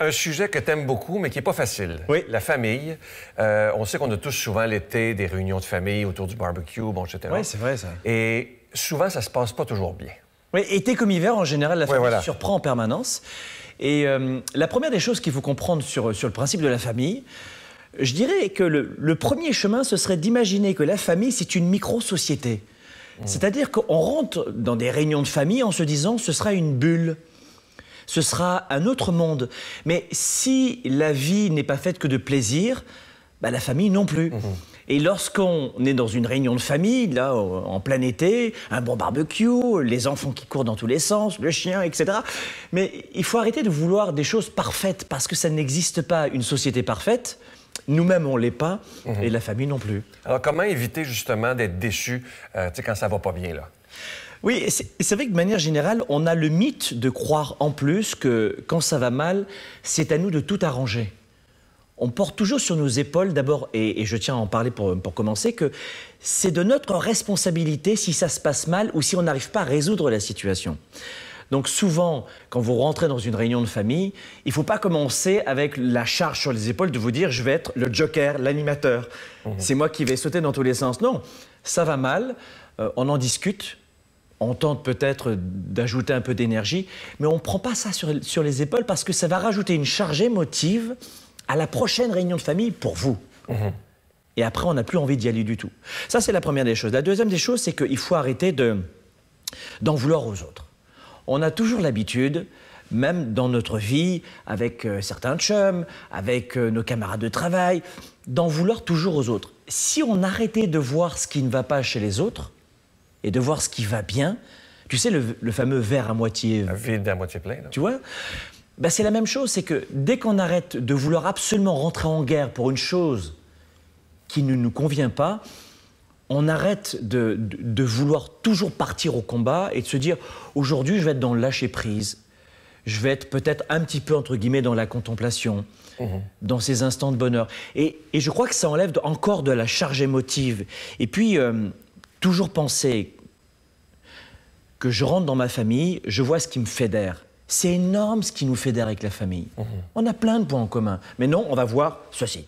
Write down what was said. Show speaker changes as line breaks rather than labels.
Un sujet que t'aimes beaucoup, mais qui est pas facile. Oui. La famille. Euh, on sait qu'on a tous souvent l'été des réunions de famille autour du barbecue, bon, etc. Oui, c'est vrai, ça. Et souvent, ça se passe pas toujours bien. Oui, été comme hiver, en général, la famille surprend en permanence. Et euh, la première
des choses qu'il faut comprendre sur, sur le principe de la famille, je dirais que le, premier chemin, ce serait d'imaginer que la famille, c'est une micro-société. Mmh. C'est-à-dire qu'on rentre dans des réunions de famille en se disant, ce sera une bulle ce sera un autre monde. Mais si la vie n'est pas faite que de plaisir, bah, la famille non plus. Mhm. Et lorsqu'on est dans une réunion de famille, là, en plein été, un bon barbecue, les enfants qui courent dans tous les sens, le chien, etc. Mais il faut arrêter de vouloir des choses parfaites
parce que ça n'existe pas. Une société parfaite, nous-mêmes, on l'est pas, mhm. et la famille non plus. Alors, comment éviter justement d'être déçu euh, quand ça va pas bien, là? Oui,
c'est vrai que de manière générale, on a le mythe de croire en plus que quand ça va mal, c'est à nous de tout arranger. On porte toujours sur nos épaules, d'abord, et, je tiens à en parler pour commencer, que c'est de notre responsabilité si ça se passe mal ou si on n'arrive pas à résoudre la situation. Donc souvent, quand vous rentrez dans une réunion de famille, il ne faut pas commencer avec la charge sur les épaules de vous dire je vais être le joker, l'animateur. Mhm. C'est moi qui vais sauter dans tous les sens. Non, ça va mal, euh, on en discute, on tente peut-être d'ajouter un peu d'énergie, mais on ne prend pas ça sur, les épaules parce que ça va rajouter une charge émotive à la prochaine réunion de famille pour vous. Mhm. Et après, on n'a plus envie d'y aller du tout. Ça, c'est la première des choses. La deuxième des choses, c'est qu'il faut arrêter d'en vouloir aux autres on a toujours l'habitude, même dans notre vie, avec euh, certains chums, avec euh, nos camarades de travail, d'en vouloir toujours aux autres. Si on arrêtait de voir ce qui ne va pas chez les autres et de voir ce qui va bien, tu sais, le, fameux verre à moitié vide, à moitié plein. Tu vois ben, C'est la même chose, c'est que dès qu'on arrête de vouloir absolument rentrer en guerre pour une chose qui ne nous convient pas, on arrête de, vouloir toujours partir au combat et de se dire aujourd'hui je vais être dans le lâcher prise, je vais être peut-être un petit peu entre guillemets dans la contemplation, mmh. dans ces instants de bonheur. Et, je crois que ça enlève encore de la charge émotive. Et puis euh, toujours penser que je rentre dans ma famille, je vois ce qui me fédère. C'est énorme ce qui nous fédère avec la famille. Mmh. On a plein de points en commun. Mais non, on va voir ceci.